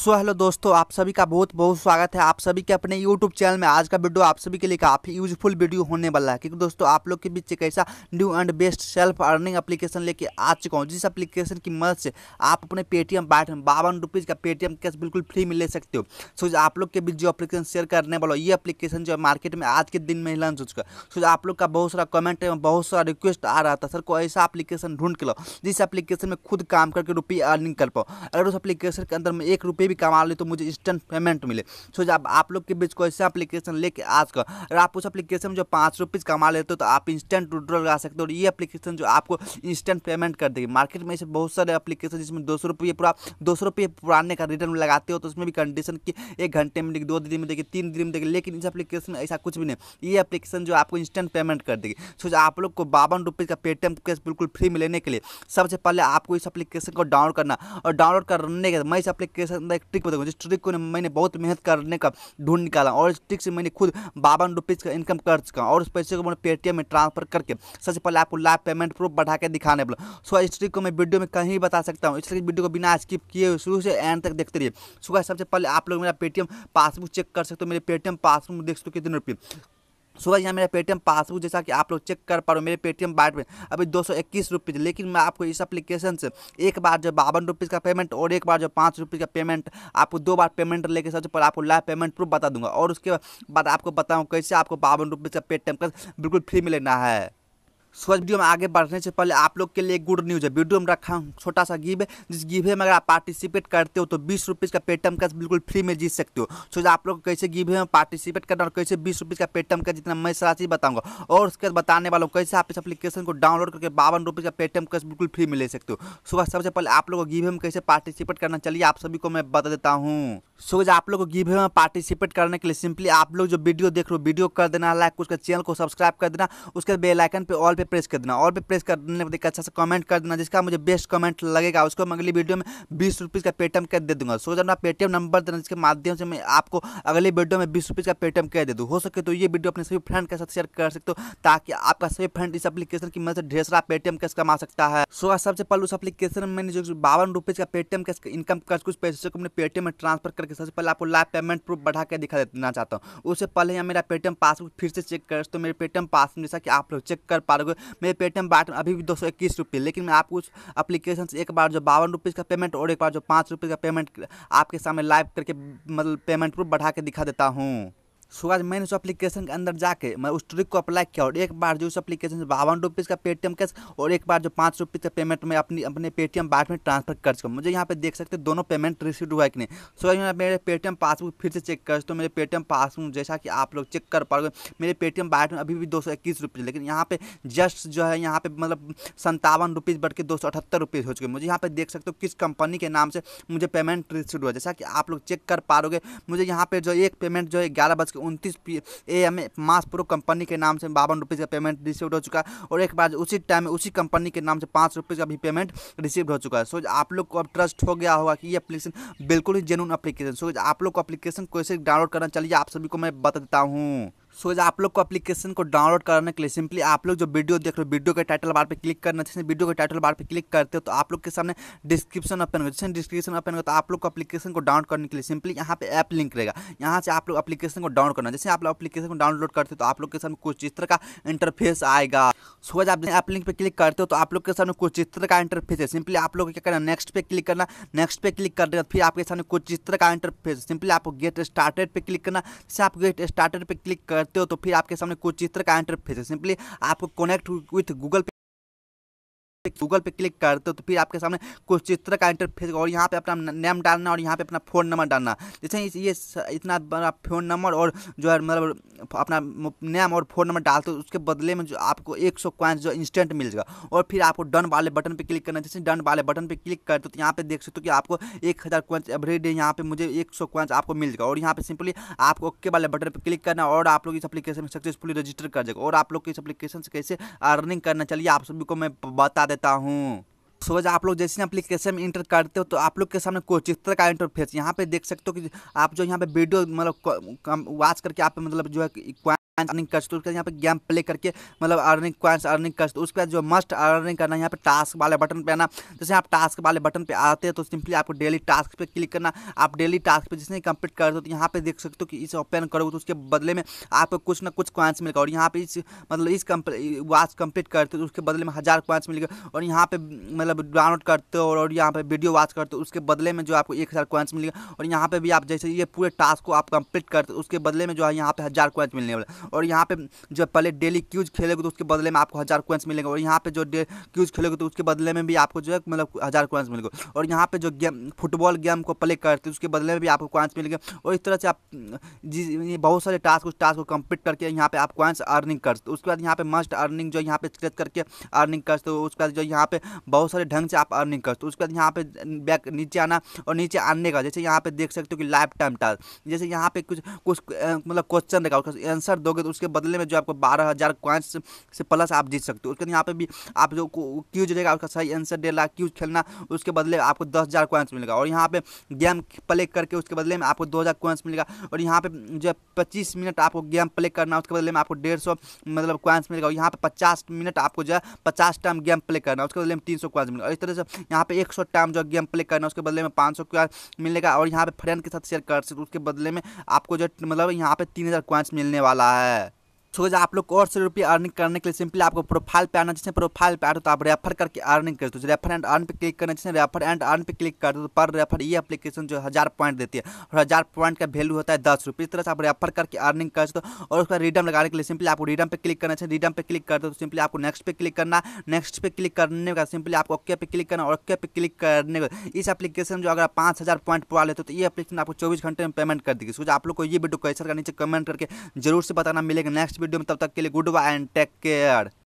so hello दोस्तों आप सभी का बहुत बहुत स्वागत है आप सभी के अपने यूट्यूब चैनल में आज का वीडियो आप सभी के लिए काफ़ी यूजफुल वीडियो होने वाला है क्योंकि दोस्तों आप लोग के बीच एक ऐसा new and best self earning application लेके आ चुका हूँ जिस एप्लीकेशन की मदद से आप अपने पेटीएम बाट बावन रुपीज़ का पेटीएम कैश बिल्कुल फ्री में ले सकते हो सो आप लोग के बीच जो अपलीकेशन शेयर करने वाला ये अपलीकेशन जो है मार्केट में आज के दिन में लॉन्च हो चुका है सो आप लोग का बहुत सारा कमेंट एवं बहुत सारा रिक्वेस्ट आ रहा था सर को ऐसा अपलीकेशन ढूंढ के लो जिस एप्लीकेशन में खुद काम करके रुपये अर्निंग कर पाओ अगर उस एप्लीकेशन के अंदर में एक रुपये पे भी कमा ले तो मुझे इंस्टेंट पेमेंट मिले सो जब आप लोग के बीच कोई सा अपलीकेशन लेके आज कर अगर आप उस एप्लीकेशन में जो पाँच रुपीज़ कमा लेते हो तो आप इंस्टेंट विड्रॉ लगा सकते हो और ये अपलीकेशन जो आपको इंस्टेंट पेमेंट कर देगी मार्केट में ऐसे बहुत सारे अपलीकेशन जिसमें दो सौ रुपये पूरा दो सौ रुपये पुराने का रिटर्न लगाते हो तो उसमें भी कंडीशन की एक घंटे में देखिए दो दिन में देगी तीन दिन में देगी लेकिन इस अपलीकेशन में ऐसा कुछ भी नहीं ये एप्लीकेशन जो आपको इंस्टेंट पेमेंट कर देगी सो आप लोग को बावन का पेटीएम कैश बिल्कुल फ्री में लेने के लिए सबसे पहले आपको इस एप्लीकेशन को डाउनलोड करना और डाउनलोड करने के बाद मैं इस अपलीकेशन मतलब एक ट्रिक बताऊँ जिस ट्रिक को मैंने बहुत मेहनत करने का ढूंढ निकाला और इस ट्रिक से मैंने खुद बावन रुपीज़ का इनकम कर चुका और उस पैसे को मैंने पेटीएम में ट्रांसफर करके सबसे पहले आपको लाइव पेमेंट प्रूफ बढ़ा के दिखाने वाला सो इस ट्रिक को मैं वीडियो में कहीं बता सकता हूँ इसलिए वीडियो को बिना स्किप किए शुरू से एंड तक देखते रहिए सुबह सबसे पहले आप लोग मेरा पेटीएम पासबुक चेक कर सकते हो मेरे पेटीएम पासबुक देख सकते हो कितने रुपये सो so, यहाँ मेरा पेटीएम पासबुक जैसा कि आप लोग चेक कर पा रहे हो मेरे पेटीएम बाइट में अभी दो सौ इक्कीस रुपीज़ लेकिन मैं आपको इस एप्लीकेशन से एक बार जो बावन रुपीज़ का पेमेंट और एक बार जो पाँच रुपीज़ का पेमेंट आपको दो बार पेमेंट लेके सबसे पहले आपको लाइव पेमेंट प्रूफ बता दूंगा और उसके बाद आपको बताऊँ कैसे आपको बावन रुपीज़ का पेटीएम का बिल्कुल फ्री में लेना है सोच वीडियो में आगे बढ़ने से पहले आप लोग के लिए गुड न्यूज़ है वीडियो में रखा हूँ छोटा सा गिव है जिस गिवे में अगर आप पार्टिसिपेट करते हो तो बीस रुपीज़ का पेटम कैश बिल्कुल फ्री में जीत सकते हो सो आप लोग कैसे गिवे में पार्टिसिपेट करना और कैसे बीस रुपीज़ का पेटम कैश जितना मैं राशि बताऊंगा और उसके बाद बताने वाला हूँ कैसे आप इस अपलीकेशन को डाउनलोड करके बावन रुपीज़ का पेटम कैश बिल्कुल फ्री में ले सकते हो सुबह सबसे पहले आप लोग गिवे में कैसे पार्टिसिपेट करना चाहिए आप सभी को मैं बता देता हूँ सो आप लोग को गिवे में पार्टिसिपेट करने के लिए सिंपली आप लोग जो वीडियो देख रहे हो वीडियो कर देना लाइक उसके चैनल को सब्सक्राइब कर देना उसके बेलाइकन पर ऑल पे प्रेस कर देना और पे प्रेस करने पर एक अच्छा सा कमेंट कर देना जिसका मुझे बेस्ट कमेंट लगेगा उसको मैं अगली वीडियो में बीस रुपीज़ का पेटीएम कर दे दूंगा सो जाना पेटीएम नंबर देना जिसके माध्यम से मैं आपको अगली वीडियो में बीस रुपीज़ का पेटीएम कर दे दूँ हो सके तो ये वीडियो अपने सभी फ्रेंड के साथ शेयर कर सकते हो ताकि आपका सभी फ्रेंड इस अपलीकेशन की मदद से ढेर सारा पेटीएम कैश कमा सकता है सो सबसे पहले उस अपलीकेशन में जो बावन रुपीज़ का पेटीएम कैश इनकम कर कुछ पैसे को अपने पेटीएम में ट्रांसफर करके सबसे पहले आपको लाइव पेमेंट प्रूफ बढ़ा के दिखा देना चाहता हूँ उससे पहले यहाँ मेरा पेटीएम पासबुक फिर से चेक कर तो मेरे पेटीएम पासबुक जैसा कि आप लोग चेक कर पा रहे हो मेरे पेटीएम बाट अभी भी दो सौ इक्कीस रुपये लेकिन मैं आपको कुछ अप्लीकेशन से एक बार जो बावन रुपीज़ का पेमेंट और एक बार जो पाँच रुपये का पेमेंट आपके सामने लाइव करके मतलब पेमेंट प्रूफ बढ़ा के दिखा देता हूँ सूरज मैंने उस एप्लीकेशन के अंदर जाके मैं उस ट्रिक को अप्लाई किया और एक बार जो उस एप्लीकेशन से बावन रुपीज़ का पेटीएम कैश और एक बार जो पाँच रुपीज़ का पेमेंट मैं अपनी अपने पेटीएम बाट में ट्रांसफर कर चुका मुझे यहाँ पे देख सकते हैं दोनों पेमेंट रिसीव हुआ कि नहीं सूरज मैं मेरे पेटीएम पासबुक फिर से चेक कर तो मेरे पेटीएम पासबुक जैसा कि आप लोग चेक कर पाओगे मेरे पेटीएम बाट में अभी भी दो सौ इक्कीस लेकिन यहाँ पे जस्ट जो है यहाँ पे मतलब संतावन रुपीज़ बढ़ के दो सौ अठहत्तर रुपीज़ हो चुके मुझे यहाँ पे देख सकते हो किस कंपनी के नाम से मुझे पेमेंट रिसीव हुआ जैसा कि आप लोग चेक कर पाओगे मुझे यहाँ पे जो एक पेमेंट जो है ग्यारह बज उनतीस P A M mass pro company के नाम से बावन रुपये का पेमेंट रिसीव हो चुका है और एक बार उसी टाइम में उसी कंपनी के नाम से पाँच रुपये का भी पेमेंट रिसीव हो चुका है सो आप लोग को अब ट्रस्ट हो गया होगा कि ये अपलीकेशन बिल्कुल ही जेनुन अपलीकेशन सो आप लोग को एप्लीकेशन कैसे डाउनलोड करना चाहिए आप सभी को मैं बता देता हूँ so, आप लोग को एप्लीकेशन को डाउनलोड करने के लिए सिंपली आप लोग जो वीडियो देख रहे हो वीडियो के टाइटल बार पे क्लिक करना जैसे वीडियो के टाइटल बार पे क्लिक करते हो तो आप लोग के सामने डिस्क्रिप्शन ओपन होगा जैसे डिस्क्रिप्शन ओपन होगा तो आप लोग को एप्लीकेशन को डाउनलोड करने के लिए सिंपली यहाँ पे ऐप लिंक रहेगा यहाँ से आप लोग अपलीकेशन को डाउनलोड करना जैसे आप लोग अपलीकेशन को डाउनलोड करते हो तो आप लोग के सामने कुछ इस तरह का इंटरफेस आएगा सो आप ऐप लिंक पर क्लिक करते हो तो आप लोग के सामने कुछ इस तरह का इंटरफेस है सिंपली आप लोग क्या करना नेक्स्ट पे क्लिक करना नेक्स्ट पे क्लिक कर देगा फिर आपके सामने कुछ इस तरह का इंटरफेस सिंपली आपको गेट स्टार्टेड पे क्लिक करना जैसे आप गेट स्टार्टेड पर क्लिक कर करते हो तो फिर आपके सामने कुछ चित्र का इंटरफेस है सिंपली आपको कनेक्ट विथ गूगल गूगल पे क्लिक करते हो तो फिर आपके सामने कुछ चित्र का इंटरफेस और यहाँ पे अपना नेम डालना और यहाँ पे अपना फ़ोन नंबर डालना जैसे ये इतना बड़ा फ़ोन नंबर और जो है मतलब अपना नेम और फ़ोन नंबर डालते हो उसके बदले में जो आपको एक सौ जो इंस्टेंट मिल जाएगा और फिर आपको डन वाले बटन पर क्लिक करना जैसे डन वाले बटन पर क्लिक करते हो तो यहाँ पर देख सकते हो कि आपको एक हज़ार क्वेंच एवरी डे यहाँ पर मुझे एक सौ क्वेंच आपको मिल जाएगा और यहाँ पर सिंपली आपको ओके वाले बटन पर क्लिक करना और आप लोग इस अपलीकेशन में सक्सेसफुली रजिस्टर कर जाएगा और आप लोग इस अपलीकेशन से कैसे अर्निंग करना चाहिए आप सभी को मैं बता देता हूँ सो वजह आप लोग जैसे एप्लीकेशन में इंटर करते हो तो आप लोग के सामने कुछ इस तरह का इंटरफेस यहाँ पे देख सकते हो कि आप जो यहाँ पे वीडियो मतलब वॉच करके आप मतलब जो है अर्निंग कर सकते हो यहाँ पे गेम प्ले करके मतलब अर्निंग क्वाइंस अर्निंग कर सकते हो उसके बाद जो मस्ट अर्निंग करना यहाँ पे टास्क वाले बटन पे आना जैसे आप टास्क वाले बटन पे आते हैं तो सिंपली आपको डेली टास्क पे क्लिक करना आप डेली टास्क पे जिसने कंप्लीट कर दो तो यहाँ पे देख सकते हो कि इसे ओपन करोगे तो उसके बदले में आपको कुछ ना कुछ क्वाइंस मिलेगा और यहाँ पे इस मतलब इस वाच कंप्लीट करते हो तो उसके बदले में हज़ार क्वाइंस मिलेगा और यहाँ पे मतलब डाउनलोड करते हो और यहाँ पे वीडियो वाच करते हो उसके बदले में जो आपको एक हज़ार क्वाइंस मिलेगा और यहाँ पे भी आप जैसे ये पूरे टास्क को आप कंप्लीट करते हो उसके बदले में जो है यहाँ पे हज़ार क्वाइंस मिलने वाला और यहाँ पे जो पहले डेली क्यूज खेलेगे तो उसके बदले में आपको हज़ार कोइंस मिलेंगे और यहाँ पे जो क्यूज खेलेगे तो उसके बदले में भी आपको जो है मतलब हज़ार कोइंस मिलेंगे और यहाँ पे जो गेम फुटबॉल गेम को प्ले करते उसके बदले में भी आपको कोइंस मिलेंगे और इस तरह से आप जी बहुत सारे टास्क उस टास्क को कंप्लीट करके यहाँ पे आप कोइंस अर्निंग कर सकते उसके बाद यहाँ पे मस्ट अर्निंग जो यहाँ पे स्क्रेच करके अर्निंग कर सकते हो उसके बाद जो यहाँ पे बहुत सारे ढंग से आप अर्निंग कर सकते हो उसके बाद यहाँ पे बैक नीचे आना और नीचे आने का जैसे यहाँ पे देख सकते हो कि लाइफ टाइम टास्क जैसे यहाँ पे कुछ कुछ मतलब क्वेश्चन देखा उसका आंसर दो दोगे तो उसके बदले में जो आपको बारह हज़ार क्वाइंस से प्लस आप जीत सकते हो उसके यहाँ पे भी आप जो क्यूज रहेगा उसका सही आंसर लाख क्यूज खेलना उसके बदले आपको दस हज़ार क्वाइंस मिलेगा और यहाँ पे गेम प्ले करके उसके बदले में आपको दो हज़ार क्वाइंस मिलेगा और यहाँ पे जो है पच्चीस मिनट आपको गेम प्ले करना उसके बदले में आपको डेढ़ सौ मतलब क्वाइंस मिलेगा और यहाँ पर पचास मिनट आपको जो है पचास टाइम गेम प्ले करना उसके बदले में तीन सौ क्वाइंस मिलेगा और इस तरह से यहाँ पे एक सौ टाइम जो गेम प्ले करना उसके बदले में पाँच सौ क्वाइंस मिलेगा और यहाँ पे फ्रेंड के साथ शेयर कर सकते उसके बदले में आपको जो मतलब यहाँ पे तीन हज़ार क्वाइंस मिलने वाला है है सो जो आप लोग को और से रुपये अर्निंग करने के लिए सिंपली आपको प्रोफाइल पे आना जैसे प्रोफाइल पे आ तो आप रेफर करके अर्निंग कर दो तो रेफर एंड अर्न पे क्लिक करना जिसने रेफर एंड अर्न पे क्लिक कर दो तो पर रेफर ये एप्लीकेशन जो हज़ार पॉइंट देती है और हज़ार पॉइंट का वैल्यू होता है दस रुपये इस तरह से आप रेफर करके अर्निंग कर सकते हो और उसका रिडम लगाने के लिए सिंपली आपको रिडम पर क्लिक करना चाहिए रिडम पर क्लिक कर दो तो सिंपली आपको नेक्स्ट पे क्लिक करना नेक्स्ट पे क्लिक करने का सिंपली आपको ओके पे क्लिक करना और ओके पे क्लिक करने का इस एप्लीकेशन जो अगर आप पाँच हज़ार पॉइंट पुआ लेते हो तो ये एप्लीकेशन आपको चौबीस घंटे में पेमेंट कर देगी सोचा आप लोग को ये वीडियो कैसे नीचे कमेंट करके जरूर से बताना मिलेगा नेक्स्ट वीडियो में तब तक के लिए goodbye and take care